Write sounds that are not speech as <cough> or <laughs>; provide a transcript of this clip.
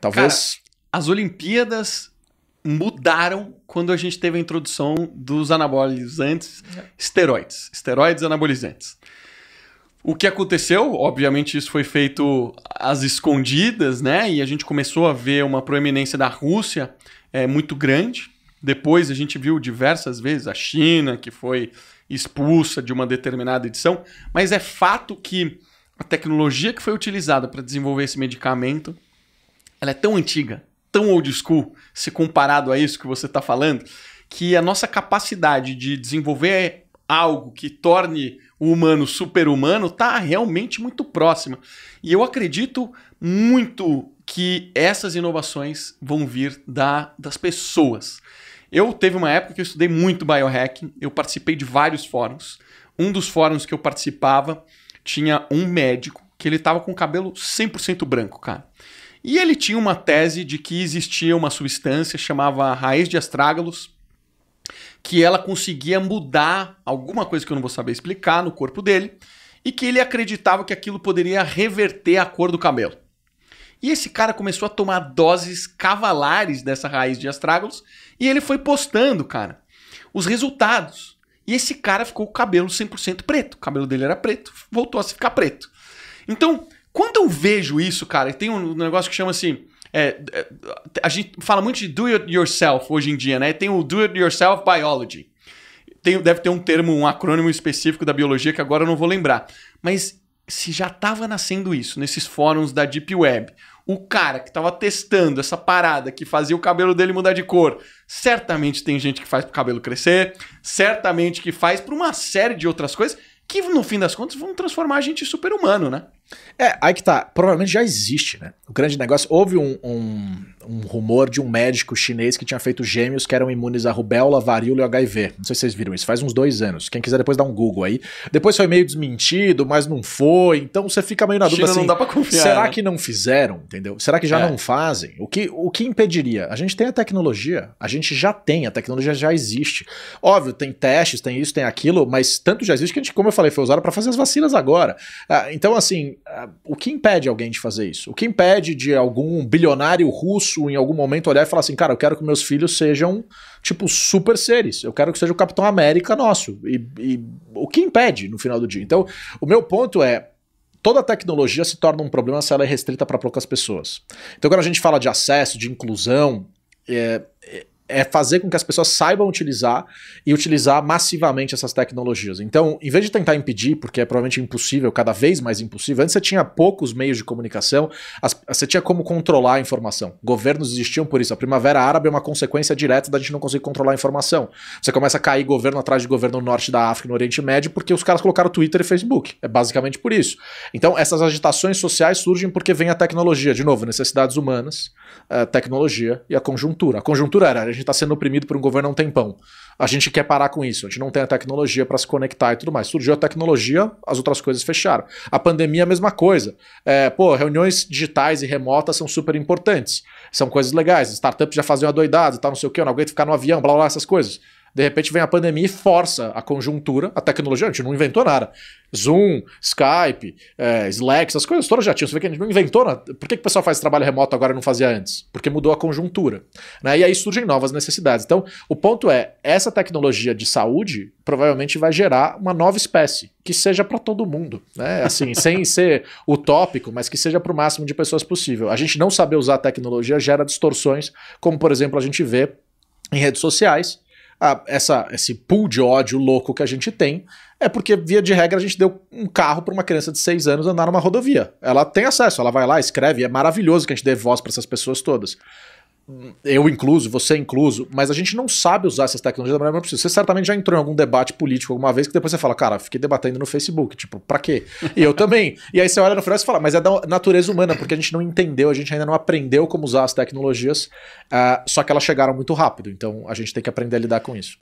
Talvez. Cara, as Olimpíadas mudaram quando a gente teve a introdução dos anabolizantes, uhum. esteroides, esteroides anabolizantes. O que aconteceu, obviamente, isso foi feito às escondidas, né? E a gente começou a ver uma proeminência da Rússia é, muito grande. Depois a gente viu diversas vezes a China, que foi expulsa de uma determinada edição. Mas é fato que a tecnologia que foi utilizada para desenvolver esse medicamento ela é tão antiga, tão old school, se comparado a isso que você está falando, que a nossa capacidade de desenvolver algo que torne o humano super-humano está realmente muito próxima. E eu acredito muito que essas inovações vão vir da, das pessoas. Eu teve uma época que eu estudei muito biohacking, eu participei de vários fóruns. Um dos fóruns que eu participava tinha um médico que ele estava com o cabelo 100% branco, cara. E ele tinha uma tese de que existia uma substância chamava raiz de astrágalos, que ela conseguia mudar alguma coisa que eu não vou saber explicar no corpo dele, e que ele acreditava que aquilo poderia reverter a cor do cabelo. E esse cara começou a tomar doses cavalares dessa raiz de astrágalos e ele foi postando, cara, os resultados. E esse cara ficou com o cabelo 100% preto. O cabelo dele era preto, voltou a ficar preto. Então, quando eu vejo isso, cara, tem um negócio que chama assim. É, é, a gente fala muito de do it yourself hoje em dia, né? Tem o do it yourself biology. Tem, deve ter um termo, um acrônimo específico da biologia que agora eu não vou lembrar. Mas se já estava nascendo isso nesses fóruns da Deep Web, o cara que estava testando essa parada que fazia o cabelo dele mudar de cor, certamente tem gente que faz para o cabelo crescer, certamente que faz para uma série de outras coisas que no fim das contas vão transformar a gente em super humano, né? É, aí que tá. Provavelmente já existe, né? O grande negócio. Houve um, um, um, rumor de um médico chinês que tinha feito gêmeos que eram imunes a rubéola, varíola e HIV. Não sei se vocês viram isso. Faz uns dois anos. Quem quiser depois dá um Google aí. Depois foi meio desmentido, mas não foi. Então você fica meio na dúvida assim. Não dá pra confiar. Será né? que não fizeram? Entendeu? Será que já é. não fazem? O que, o que impediria? A gente tem a tecnologia. A gente já tem. A tecnologia já existe. Óbvio, tem testes, tem isso, tem aquilo, mas tanto já existe que a gente, como eu falei, foi usado para fazer as vacinas agora. Ah, então, assim o que impede alguém de fazer isso? O que impede de algum bilionário russo em algum momento olhar e falar assim, cara, eu quero que meus filhos sejam, tipo, super seres. Eu quero que seja o Capitão América nosso. E, e o que impede no final do dia? Então, o meu ponto é, toda tecnologia se torna um problema se ela é restrita para poucas pessoas. Então, quando a gente fala de acesso, de inclusão, é, é é fazer com que as pessoas saibam utilizar e utilizar massivamente essas tecnologias. Então, em vez de tentar impedir, porque é provavelmente impossível, cada vez mais impossível, antes você tinha poucos meios de comunicação, as, você tinha como controlar a informação. Governos existiam por isso. A Primavera Árabe é uma consequência direta da gente não conseguir controlar a informação. Você começa a cair governo atrás de governo no norte da África, no Oriente Médio, porque os caras colocaram Twitter e Facebook. É basicamente por isso. Então, essas agitações sociais surgem porque vem a tecnologia. De novo, necessidades humanas, eh, tecnologia e a conjuntura. A conjuntura era gente está sendo oprimido por um governo há um tempão. A gente quer parar com isso, a gente não tem a tecnologia para se conectar e tudo mais. Surgiu a tecnologia, as outras coisas fecharam. A pandemia é a mesma coisa. É, pô, reuniões digitais e remotas são super importantes, são coisas legais. Startups já faziam adoidado, tá, não sei o quê, alguém não aguento ficar no avião, blá blá, essas coisas. De repente vem a pandemia e força a conjuntura, a tecnologia, a gente não inventou nada. Zoom, Skype, é, Slack, essas coisas todas já tinham. Você vê que a gente não inventou nada. Por que, que o pessoal faz trabalho remoto agora e não fazia antes? Porque mudou a conjuntura. Né? E aí surgem novas necessidades. Então, o ponto é, essa tecnologia de saúde provavelmente vai gerar uma nova espécie, que seja para todo mundo. Né? Assim, <laughs> sem ser utópico, mas que seja para o máximo de pessoas possível. A gente não saber usar a tecnologia gera distorções, como, por exemplo, a gente vê em redes sociais, a, ah, essa, esse pool de ódio louco que a gente tem é porque, via de regra, a gente deu um carro para uma criança de 6 anos andar numa rodovia. Ela tem acesso, ela vai lá, escreve, é maravilhoso que a gente dê voz para essas pessoas todas eu incluso, você incluso, mas a gente não sabe usar essas tecnologias da maneira mais possível. Você certamente já entrou em algum debate político alguma vez que depois você fala, cara, fiquei debatendo no Facebook, tipo, pra quê? E eu também. <laughs> E aí você olha no final e fala, mas é da natureza humana, porque a gente não entendeu, a gente ainda não aprendeu como usar as tecnologias, uh, só que elas chegaram muito rápido, então a gente tem que aprender a lidar com isso.